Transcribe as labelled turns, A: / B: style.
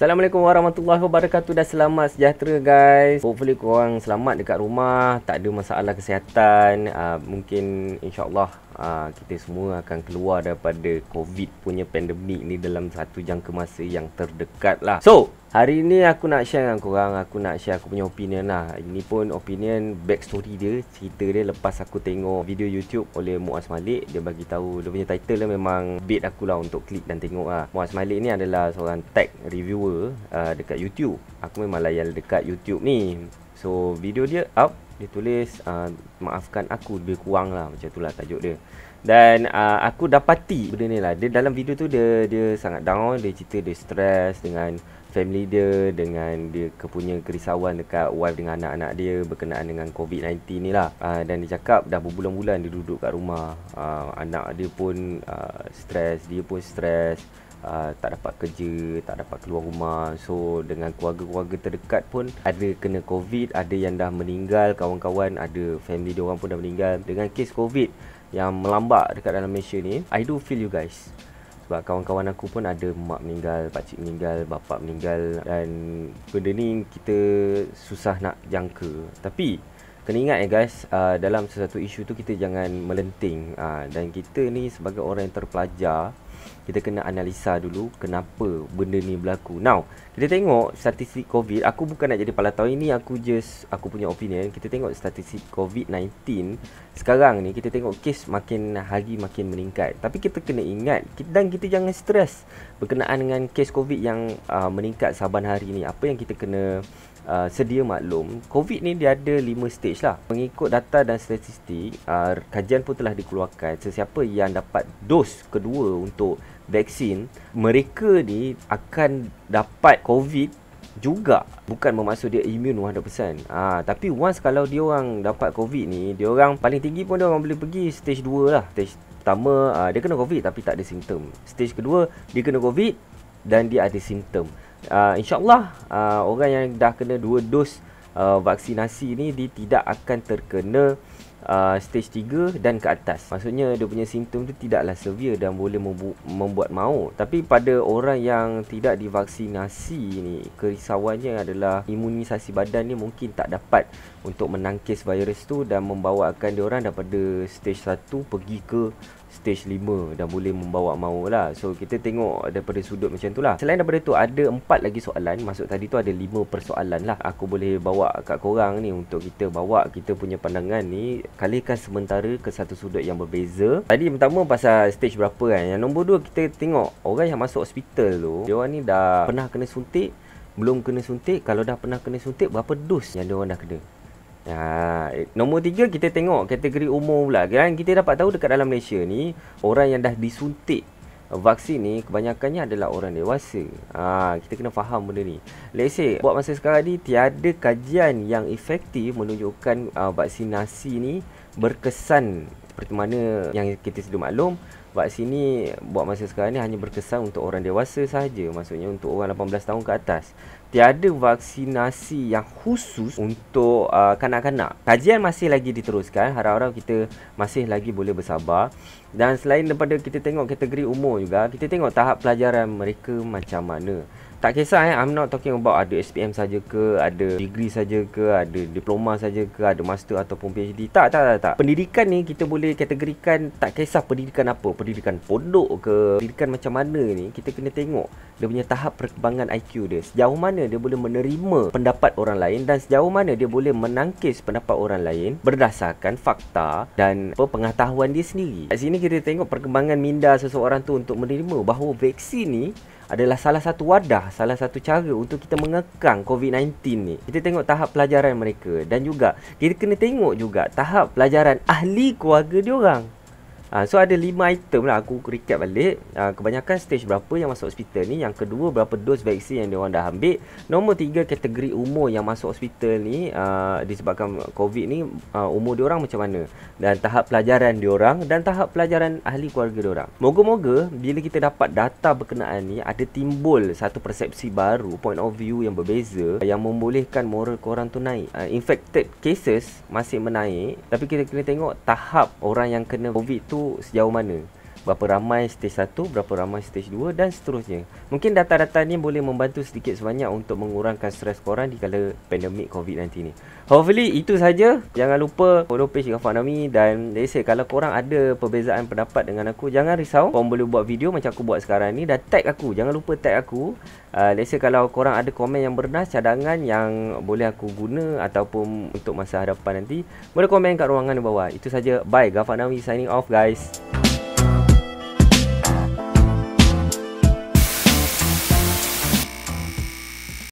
A: Assalamualaikum warahmatullahi wabarakatuh dan selamat sejahtera guys. Hopefully korang selamat dekat rumah, tak ada masalah kesihatan. Uh, mungkin insyaAllah uh, kita semua akan keluar daripada COVID punya pandemik ni dalam satu jangka masa yang terdekat lah. So, Hari ni aku nak share dengan korang Aku nak share aku punya opinion lah Ini pun opinion story dia Cerita dia lepas aku tengok video YouTube oleh Muaz Malik Dia bagi tahu dia punya title lah memang bait aku lah untuk klik dan tengok lah Muaz Malik ni adalah seorang tech reviewer uh, dekat YouTube Aku memang layan dekat YouTube ni So video dia up Dia tulis uh, maafkan aku lebih kurang lah macam tu lah tajuk dia dan uh, aku dapati benda ni lah Dia dalam video tu dia dia sangat down Dia cerita dia stress dengan family dia dengan dia kepunya kerisauan dekat wife dengan anak-anak dia berkenaan dengan COVID-19 ni lah uh, dan dia cakap dah berbulan-bulan dia duduk kat rumah uh, anak dia pun uh, ah, stres dia pun stres Uh, tak dapat kerja, tak dapat keluar rumah So dengan keluarga-keluarga terdekat pun Ada kena covid, ada yang dah meninggal Kawan-kawan, ada family dia pun dah meninggal Dengan kes covid yang melambak dekat dalam Malaysia ni I do feel you guys sebab kawan-kawan aku pun ada mak meninggal, pakcik meninggal, bapak meninggal dan benda ni kita susah nak jangka. Tapi kena ingat ya guys uh, dalam sesuatu isu tu kita jangan melenting uh, dan kita ni sebagai orang yang terpelajar kita kena analisa dulu kenapa benda ni berlaku now kita tengok statistik covid aku bukan nak jadi palatau ini aku just aku punya opinion kita tengok statistik covid-19 sekarang ni kita tengok kes makin hari makin meningkat tapi kita kena ingat dan kita jangan stres berkenaan dengan kes covid yang uh, meningkat saban hari ni apa yang kita kena uh, sedia maklum COVID ni dia ada 5 stage lah mengikut data dan statistik uh, kajian pun telah dikeluarkan sesiapa yang dapat dos kedua untuk vaksin mereka ni akan dapat COVID juga bukan bermaksud dia immun 100% ah tapi once kalau dia orang dapat covid ni dia orang paling tinggi pun dia orang boleh pergi stage 2 lah stage pertama ha, dia kena covid tapi tak ada simptom stage kedua dia kena covid dan dia ada simptom uh, insyaallah uh, orang yang dah kena dua dos uh, vaksinasi ni dia tidak akan terkena uh, stage 3 dan ke atas. Maksudnya dia punya simptom tu tidaklah severe dan boleh membu- membuat mau. Tapi pada orang yang tidak divaksinasi ni kerisauannya adalah imunisasi badan ni mungkin tak dapat untuk menangkis virus tu dan membawakan dia orang daripada stage 1 pergi ke stage 5 dah boleh membawa mau lah so kita tengok daripada sudut macam tu lah selain daripada tu ada 4 lagi soalan masuk tadi tu ada 5 persoalan lah aku boleh bawa kat korang ni untuk kita bawa kita punya pandangan ni kalikan sementara ke satu sudut yang berbeza tadi yang pertama pasal stage berapa kan yang nombor 2 kita tengok orang yang masuk hospital tu dia ni dah pernah kena suntik belum kena suntik kalau dah pernah kena suntik berapa dos yang dia orang dah kena Ha, nombor tiga kita tengok kategori umur pula Dan kita dapat tahu dekat dalam Malaysia ni Orang yang dah disuntik vaksin ni Kebanyakannya adalah orang dewasa ha, Kita kena faham benda ni Let's say buat masa sekarang ni Tiada kajian yang efektif menunjukkan uh, vaksinasi ni Berkesan seperti mana yang kita sedia maklum vaksin ni buat masa sekarang ni hanya berkesan untuk orang dewasa saja maksudnya untuk orang 18 tahun ke atas tiada vaksinasi yang khusus untuk uh, kanak-kanak kajian masih lagi diteruskan harap-harap kita masih lagi boleh bersabar dan selain daripada kita tengok kategori umur juga kita tengok tahap pelajaran mereka macam mana tak kisah eh I'm not talking about ada SPM saja ke ada degree saja ke ada diploma saja ke ada master ataupun PhD tak tak tak tak pendidikan ni kita boleh kategorikan tak kisah pendidikan apa pendidikan pondok ke pendidikan macam mana ni kita kena tengok dia punya tahap perkembangan IQ dia sejauh mana dia boleh menerima pendapat orang lain dan sejauh mana dia boleh menangkis pendapat orang lain berdasarkan fakta dan apa, pengetahuan dia sendiri Di sini kita tengok perkembangan minda seseorang tu untuk menerima bahawa vaksin ni adalah salah satu wadah, salah satu cara untuk kita mengekang COVID-19 ni. Kita tengok tahap pelajaran mereka dan juga kita kena tengok juga tahap pelajaran ahli keluarga diorang. Ha, so ada 5 item lah aku recap balik ha, Kebanyakan stage berapa yang masuk hospital ni Yang kedua berapa dos vaksin yang diorang dah ambil Nombor 3 kategori umur yang masuk hospital ni uh, Disebabkan covid ni uh, umur diorang macam mana Dan tahap pelajaran diorang Dan tahap pelajaran ahli keluarga diorang Moga-moga bila kita dapat data berkenaan ni Ada timbul satu persepsi baru Point of view yang berbeza Yang membolehkan moral korang tu naik uh, Infected cases masih menaik Tapi kita kena tengok tahap orang yang kena covid tu sejauh mana berapa ramai stage 1, berapa ramai stage 2 dan seterusnya. Mungkin data-data ni boleh membantu sedikit sebanyak untuk mengurangkan stres korang di kala pandemik COVID 19 ni. Hopefully itu saja. Jangan lupa follow page Gafar Nami dan like say, kalau korang ada perbezaan pendapat dengan aku, jangan risau. Korang boleh buat video macam aku buat sekarang ni dan tag aku. Jangan lupa tag aku. Uh, let's kalau korang ada komen yang bernas cadangan yang boleh aku guna ataupun untuk masa hadapan nanti, boleh komen kat ruangan di bawah. Itu saja. Bye. Gafar Nami signing off Guys.